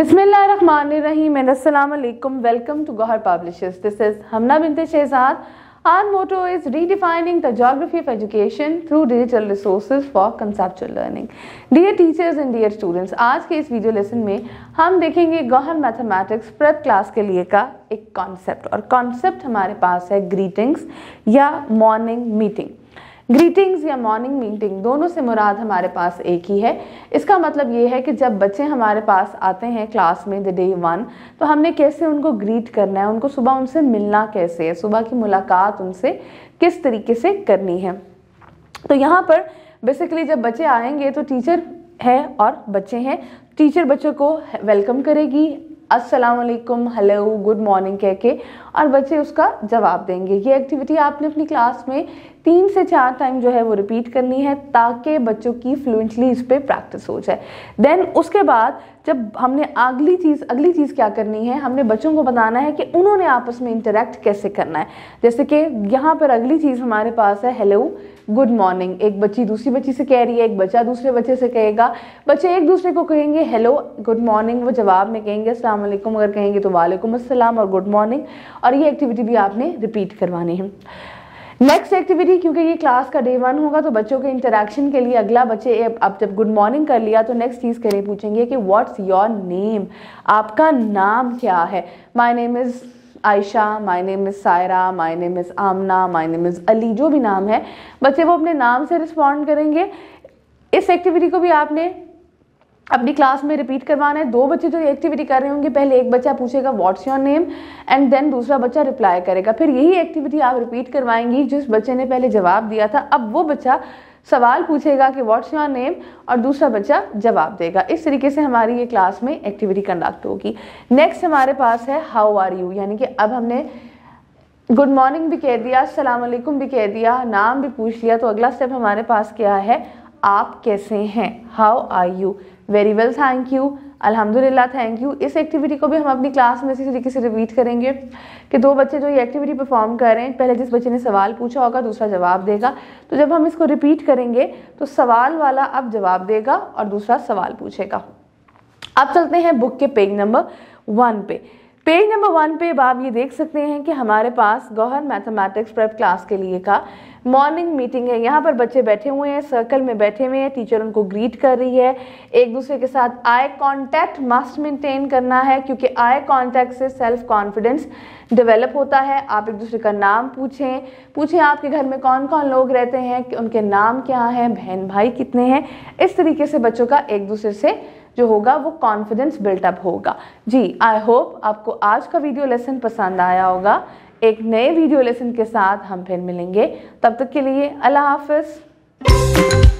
बिस्मिल्लाकुम welcome to Gauhar publishers this is Hamna Binte Shahzad our motto is redefining the geography of education through digital resource for conceptual learning dear teachers and dear students आज के इस video lesson में हम देखेंगे Gauhar mathematics prep class के लिए का एक कॉन्सेप्ट और कॉन्सेप्ट हमारे पास है ग्रीटिंग्स या मॉर्निंग मीटिंग ग्रीटिंग्स या मॉर्निंग मीटिंग दोनों से मुराद हमारे पास एक ही है इसका मतलब ये है कि जब बच्चे हमारे पास आते हैं क्लास में द डे वन तो हमने कैसे उनको ग्रीट करना है उनको सुबह उनसे मिलना कैसे है सुबह की मुलाकात उनसे किस तरीके से करनी है तो यहाँ पर बेसिकली जब बच्चे आएंगे तो टीचर है और बच्चे हैं टीचर बच्चों को वेलकम करेगी असलकुम हेलो गुड मॉर्निंग कह के और बच्चे उसका जवाब देंगे ये एक्टिविटी आपने अपनी क्लास में तीन से चार टाइम जो है वो रिपीट करनी है ताकि बच्चों की फ्लुएंटली इस पर प्रैक्टिस हो जाए देन उसके बाद जब हमने अगली चीज़ अगली चीज़ क्या करनी है हमने बच्चों को बताना है कि उन्होंने आपस में इंटरेक्ट कैसे करना है जैसे कि यहाँ पर अगली चीज़ हमारे पास है हेलो गुड मॉर्निंग एक बच्ची दूसरी बच्ची से कह रही है एक बच्चा दूसरे बच्चे से कहेगा बच्चे एक दूसरे को कहेंगे हेलो गुड मॉर्निंग वो जवाब में कहेंगे अस्सलाम वालेकुम अगर कहेंगे तो वालेकुम अस्सलाम और गुड मॉर्निंग और ये एक्टिविटी भी आपने रिपीट करवानी है नेक्स्ट एक्टिविटी क्योंकि ये क्लास का डे वन होगा तो बच्चों के इंटरेक्शन के लिए अगला बच्चे अब जब गुड मॉर्निंग कर लिया तो नेक्स्ट चीज़ के लिए पूछेंगे कि व्हाट्स योर नेम आपका नाम क्या है my name is Ayesha my name is Saira my name is Amna my name is Ali जो भी नाम है बच्चे वो अपने नाम से रिस्पॉन्ड करेंगे इस एक्टिविटी को भी आपने अपनी क्लास में रिपीट करवाना है दो बच्चे जो ये एक्टिविटी कर रहे होंगे पहले एक बच्चा पूछेगा what's your name and then दूसरा बच्चा रिप्लाई करेगा फिर यही एक्टिविटी आप रिपीट करवाएंगी जिस बच्चे ने पहले जवाब दिया था अब वो बच्चा सवाल पूछेगा कि व्हाट्स योर नेम और दूसरा बच्चा जवाब देगा इस तरीके से हमारी ये क्लास में एक्टिविटी कंडक्ट होगी नेक्स्ट हमारे पास है हाउ आर यू यानी कि अब हमने गुड मॉर्निंग भी कह दिया सलाम अलैकुम भी कह दिया नाम भी पूछ लिया तो अगला स्टेप हमारे पास क्या है आप कैसे हैं how are you very well thank you अल्हम्दुलिल्लाह थैंक यू इस एक्टिविटी को भी हम अपनी क्लास में इसी तरीके से रिपीट करेंगे कि दो बच्चे जो ये एक्टिविटी परफॉर्म कर रहे हैं पहले जिस बच्चे ने सवाल पूछा होगा दूसरा जवाब देगा तो जब हम इसको रिपीट करेंगे तो सवाल वाला अब जवाब देगा और दूसरा सवाल पूछेगा अब चलते हैं बुक के पेज नंबर वन पे पेज नंबर वन पे अब आप ये देख सकते हैं कि हमारे पास गौहर मैथमेटिक्स प्रेप क्लास के लिए का मॉर्निंग मीटिंग है यहाँ पर बच्चे बैठे हुए हैं सर्कल में बैठे हुए हैं टीचर उनको ग्रीट कर रही है एक दूसरे के साथ आई कांटेक्ट मस्ट मेंटेन करना है क्योंकि आई कांटेक्ट से सेल्फ कॉन्फिडेंस डेवलप होता है आप एक दूसरे का नाम पूछें पूछें आपके घर में कौन कौन लोग रहते हैं कि उनके नाम क्या हैं बहन भाई कितने हैं इस तरीके से बच्चों का एक दूसरे से जो होगा वो कॉन्फिडेंस बिल्टअप होगा जी आई होप आपको आज का वीडियो लेसन पसंद आया होगा एक नए वीडियो लेसन के साथ हम फिर मिलेंगे तब तक के लिए अल्लाह हाफिज़